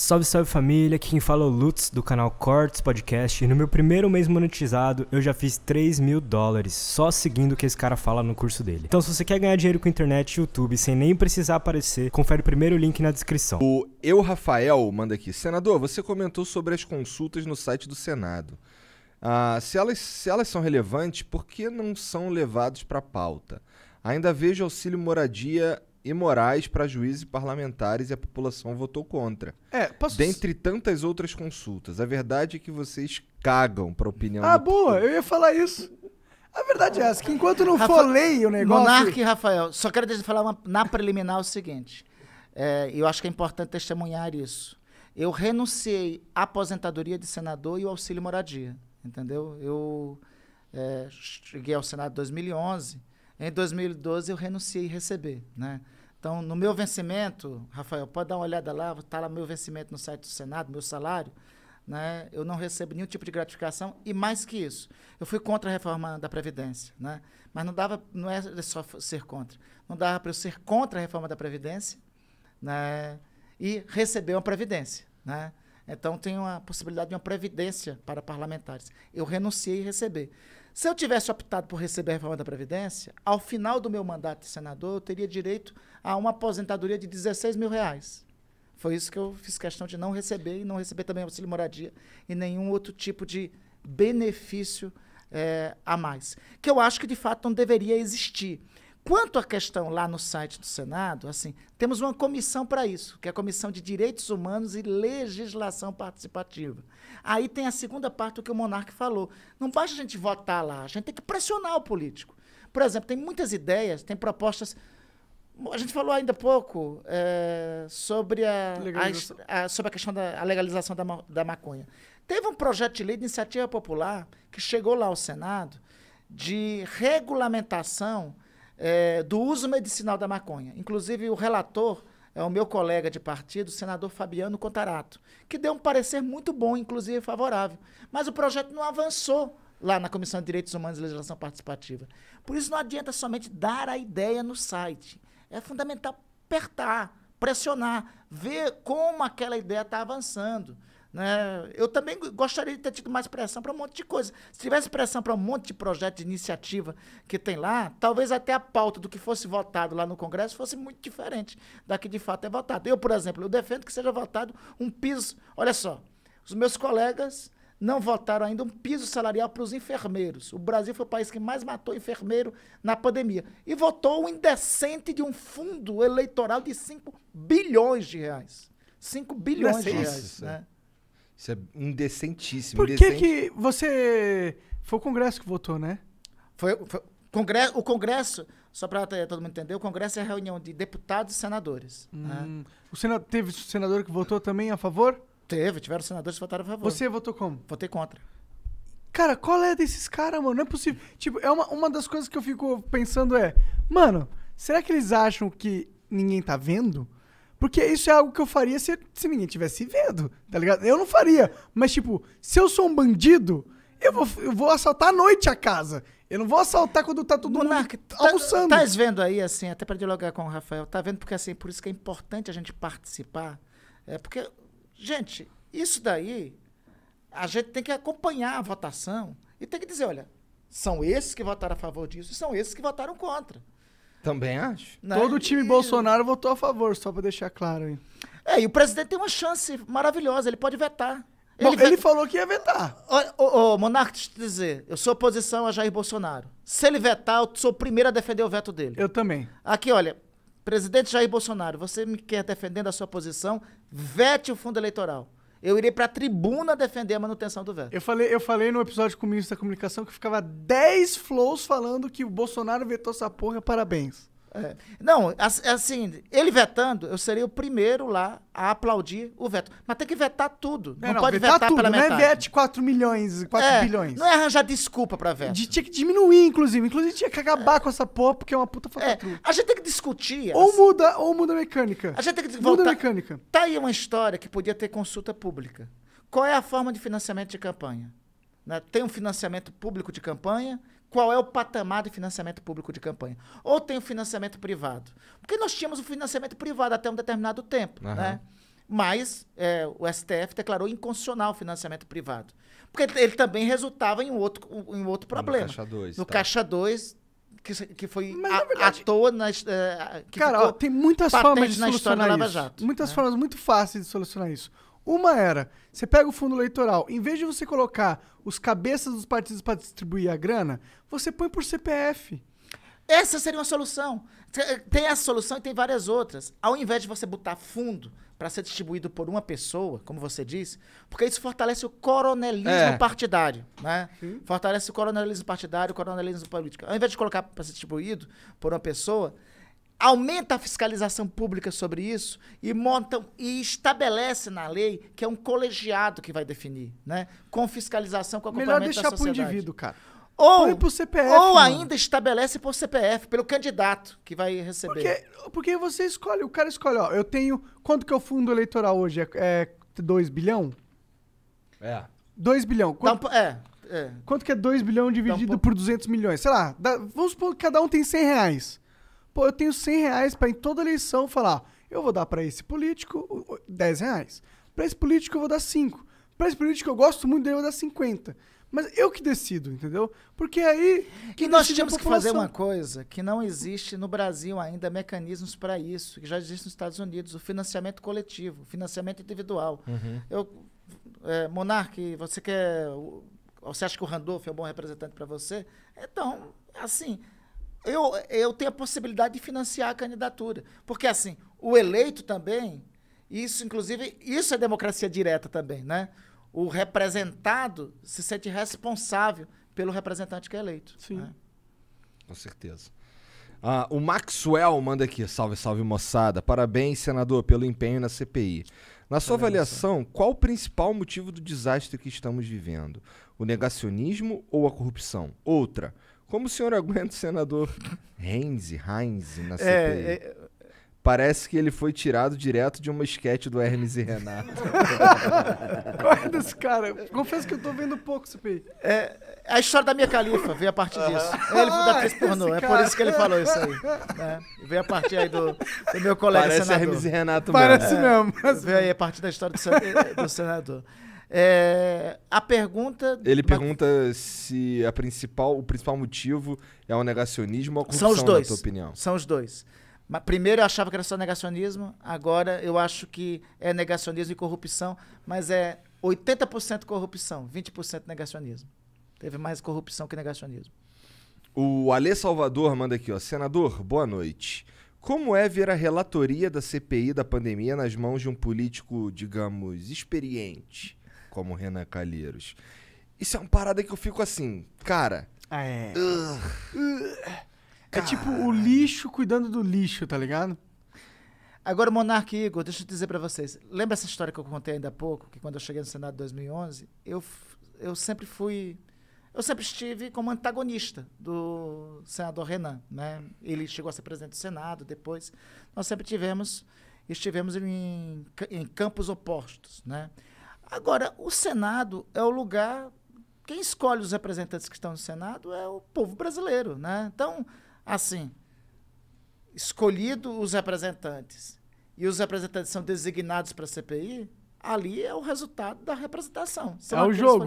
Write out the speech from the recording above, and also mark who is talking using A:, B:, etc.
A: Salve, salve família, aqui quem fala é o Lutz do canal Cortes Podcast e no meu primeiro mês monetizado eu já fiz 3 mil dólares só seguindo o que esse cara fala no curso dele. Então se você quer ganhar dinheiro com internet e YouTube sem nem precisar aparecer, confere o primeiro link na descrição. O Eu Rafael manda aqui, senador, você comentou sobre as consultas no site do Senado. Ah, se, elas, se elas são relevantes, por que não são levados para pauta? Ainda vejo auxílio moradia imorais para juízes e parlamentares e a população votou contra. É, posso... Dentre tantas outras consultas, a verdade é que vocês cagam para opinião. Ah,
B: boa, eu ia falar isso. A verdade é essa, que enquanto não Rafa... folei o negócio... Monarque e Rafael,
C: só quero deixar falar uma, na preliminar o seguinte. É, eu acho que é importante testemunhar isso. Eu renunciei à aposentadoria de senador e o auxílio moradia, entendeu? Eu é, cheguei ao Senado em 2011 em 2012 eu renunciei a receber, né? Então, no meu vencimento, Rafael, pode dar uma olhada lá, está lá meu vencimento no site do Senado, meu salário, né? Eu não recebo nenhum tipo de gratificação e mais que isso, eu fui contra a reforma da previdência, né? Mas não dava, não é só ser contra, não dava para eu ser contra a reforma da previdência, né? E receber uma previdência, né? Então tem uma possibilidade de uma previdência para parlamentares. Eu renunciei a receber. Se eu tivesse optado por receber a reforma da Previdência, ao final do meu mandato de senador, eu teria direito a uma aposentadoria de 16 mil reais. Foi isso que eu fiz questão de não receber e não receber também auxílio moradia e nenhum outro tipo de benefício é, a mais. Que eu acho que de fato não deveria existir. Quanto à questão lá no site do Senado, assim, temos uma comissão para isso, que é a Comissão de Direitos Humanos e Legislação Participativa. Aí tem a segunda parte do que o Monarque falou. Não basta a gente votar lá, a gente tem que pressionar o político. Por exemplo, tem muitas ideias, tem propostas. A gente falou ainda pouco é, sobre, a, a, a, sobre a questão da a legalização da, da maconha. Teve um projeto de lei de iniciativa popular que chegou lá ao Senado de regulamentação é, do uso medicinal da maconha. Inclusive, o relator é o meu colega de partido, o senador Fabiano Contarato, que deu um parecer muito bom, inclusive favorável. Mas o projeto não avançou lá na Comissão de Direitos Humanos e Legislação Participativa. Por isso, não adianta somente dar a ideia no site. É fundamental apertar, pressionar, ver como aquela ideia está avançando. Né? Eu também gostaria de ter tido mais pressão para um monte de coisa. Se tivesse pressão para um monte de projeto, de iniciativa que tem lá, talvez até a pauta do que fosse votado lá no Congresso fosse muito diferente da que de fato é votado. Eu, por exemplo, eu defendo que seja votado um piso. Olha só, os meus colegas não votaram ainda um piso salarial para os enfermeiros. O Brasil foi o país que mais matou enfermeiro na pandemia. E votou o indecente de um fundo eleitoral de 5 bilhões de reais. 5 bilhões de reais. né?
B: É.
A: Isso é indecentíssimo. Por indecente. que, que
C: você. Foi o Congresso que votou, né? Foi, foi congresso, o Congresso, só para todo mundo entender, o Congresso é a reunião de deputados e senadores. Hum. Né? O sena teve senador que votou
B: também a favor? Teve, tiveram senadores que votaram a favor. Você votou como? Votei contra. Cara, qual é desses caras, mano? Não é possível. Tipo, é uma, uma das coisas que eu fico pensando é, mano, será que eles acham que ninguém tá vendo? Porque isso é algo que eu faria se, se ninguém tivesse vendo, tá ligado? Eu não faria. Mas, tipo, se eu sou um bandido, eu vou, eu vou assaltar à noite a casa. Eu não vou assaltar quando tá todo Monarca, mundo tá, almoçando. Tá, vendo aí, assim,
C: até para dialogar com o Rafael, tá vendo? Porque, assim, por isso que é importante a gente participar. É porque, gente, isso daí, a gente tem que acompanhar a votação e tem que dizer, olha, são esses que votaram a favor disso e são esses que votaram contra.
B: Também acho. Né? Todo o time e... Bolsonaro votou a favor, só para deixar claro aí. É, e o presidente tem uma chance
C: maravilhosa, ele pode vetar. Ele, Bom, vet... ele falou que ia vetar. Ô, ô, Monarca, deixa eu te dizer, eu sou oposição a Jair Bolsonaro. Se ele vetar, eu sou o primeiro a defender o veto dele. Eu também. Aqui, olha, presidente Jair Bolsonaro, você me quer defendendo a sua posição, vete o fundo
B: eleitoral eu irei para a tribuna defender a manutenção do veto. Eu falei, eu falei no episódio com o ministro da Comunicação que ficava 10 flows falando que o Bolsonaro vetou essa porra, parabéns. É.
C: Não, assim, ele vetando, eu seria o primeiro lá a aplaudir o veto.
B: Mas tem que vetar
C: tudo. Não, não, não pode vetar, vetar tudo, pela metade. Não é
B: vete 4 milhões, 4 é, bilhões. Não é arranjar desculpa pra veto. De, tinha que diminuir, inclusive. Inclusive tinha que acabar é. com essa porra, porque é uma puta facatura. É. A gente tem que discutir. Ou assim. muda, ou muda a mecânica. A gente tem que Muda voltar. a mecânica. Tá aí uma história que podia
C: ter consulta pública. Qual é a forma de financiamento de campanha? Né? Tem um financiamento público de campanha qual é o patamar de financiamento público de campanha. Ou tem o financiamento privado. Porque nós tínhamos o financiamento privado até um determinado tempo, uhum. né? Mas é, o STF declarou inconstitucional o financiamento privado. Porque ele também resultava em um outro, em um outro problema. No Caixa 2. No tá. Caixa 2, que, que foi Mas, a, verdade, à toa. Nas, uh, cara, ó, tem muitas formas de solucionar isso. Jato,
B: muitas né? formas muito fáceis de solucionar isso. Uma era, você pega o fundo eleitoral, em vez de você colocar os cabeças dos partidos para distribuir a grana, você põe por CPF. Essa seria uma solução. Eh,
C: tem essa solução e tem várias outras. Ao invés de você botar fundo para ser distribuído por uma pessoa, como você disse, porque isso fortalece o coronelismo é. partidário, né? Sim. Fortalece o coronelismo partidário, o coronelismo político. Ao invés de colocar para ser distribuído por uma pessoa, aumenta a fiscalização pública sobre isso e montam e estabelece na lei que é um colegiado que vai definir, né? Com fiscalização, com acompanhamento Melhor deixar para o indivíduo, cara. Ou, pro CPF, ou ainda estabelece por CPF, pelo candidato que vai receber.
B: Porque, porque você escolhe, o cara escolhe, ó, eu tenho, quanto que é o fundo eleitoral hoje? É 2 é bilhão? É. 2 bilhão. Quanto, é, é. Quanto que é 2 bilhão dividido por 200 milhões? Sei lá, dá, vamos supor que cada um tem 100 reais. Pô, eu tenho 100 reais para em toda eleição falar, eu vou dar para esse político 10 reais. Para esse político eu vou dar 5. Para esse político eu gosto muito dele, eu vou dar 50. Mas eu que decido, entendeu? Porque aí. Que nós é temos que fazer uma coisa
C: que não existe no Brasil ainda mecanismos para isso, que já existe nos Estados Unidos, o financiamento coletivo, financiamento individual. Uhum. Eu, é, Monarque, você quer. Você acha que o Randolph é um bom representante para você? Então, é assim, eu, eu tenho a possibilidade de financiar a candidatura. Porque, assim, o eleito também, isso, inclusive, isso é democracia direta também, né? O representado se sente responsável pelo representante que é eleito. Sim. Né?
A: Com certeza. Ah, o Maxwell manda aqui, salve, salve moçada. Parabéns, senador, pelo empenho na CPI. Na sua avaliação, qual o principal motivo do desastre que estamos vivendo? O negacionismo ou a corrupção? Outra, como o senhor aguenta o senador Heinz, Heinz na CPI? É, é... Parece que ele foi tirado direto de uma esquete do Hermes e Renato.
B: Corre desse cara. Confesso que eu tô vendo pouco CPI. É, é, a história
C: da minha califa veio a partir disso. Uhum. Ele da atriz pornô, é por isso que ele falou isso aí. Né? Veio a partir aí do, do meu colega Parece senador. Parece Hermes e Renato Parece mesmo. É, mesmo. Veio aí a partir da história do, do senador. É, a pergunta. Ele
A: pergunta se a principal, o principal motivo é o negacionismo ou a corrupção, São os dois. na tua opinião?
C: São os dois. Mas primeiro eu achava que era só negacionismo, agora eu acho que é negacionismo e corrupção, mas é 80% corrupção, 20% negacionismo. Teve mais corrupção que negacionismo.
A: O Alê Salvador manda aqui, ó. Senador, boa noite. Como é ver a relatoria da CPI da pandemia nas mãos de um político, digamos, experiente? como Renan Calheiros. Isso é uma parada que eu fico assim,
C: cara. Ah, é.
B: Uh, uh,
C: é tipo o lixo cuidando do lixo, tá ligado? Agora, Monarque Igor, deixa eu dizer para vocês. Lembra essa história que eu contei ainda há pouco? Que quando eu cheguei no Senado em 2011, eu, eu sempre fui. Eu sempre estive como antagonista do senador Renan. Né? Ele chegou a ser presidente do Senado depois. Nós sempre tivemos. Estivemos em, em campos opostos. Né? Agora, o Senado é o lugar. Quem escolhe os representantes que estão no Senado é o povo brasileiro, né? Então, assim, escolhido os representantes e os representantes são designados para a CPI, ali é o resultado da representação. é o jogo.